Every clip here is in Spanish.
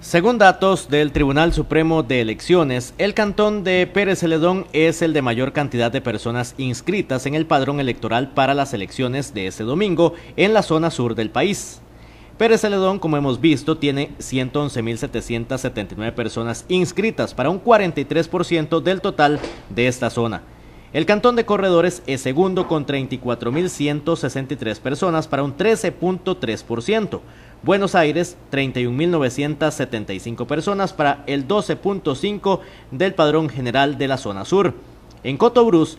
Según datos del Tribunal Supremo de Elecciones, el cantón de Pérez Celedón es el de mayor cantidad de personas inscritas en el padrón electoral para las elecciones de este domingo en la zona sur del país. Pérez Celedón, como hemos visto, tiene 111.779 personas inscritas para un 43% del total de esta zona. El cantón de corredores es segundo con 34.163 personas para un 13.3%. Buenos Aires, 31.975 personas para el 12.5% del padrón general de la zona sur. En Cotobruz,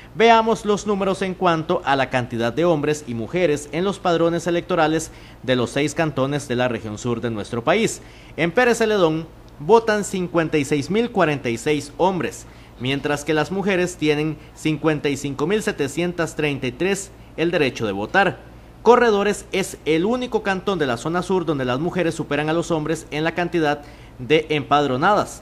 Veamos los números en cuanto a la cantidad de hombres y mujeres en los padrones electorales de los seis cantones de la región sur de nuestro país. En Pérez Celedón votan 56.046 hombres, mientras que las mujeres tienen 55.733 el derecho de votar. Corredores es el único cantón de la zona sur donde las mujeres superan a los hombres en la cantidad de empadronadas.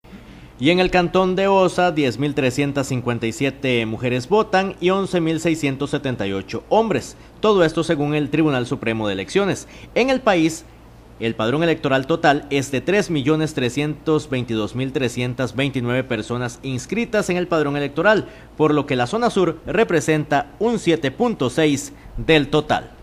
Y en el cantón de Osa, 10.357 mujeres votan y 11.678 hombres. Todo esto según el Tribunal Supremo de Elecciones. En el país, el padrón electoral total es de 3.322.329 personas inscritas en el padrón electoral, por lo que la zona sur representa un 7.6 del total.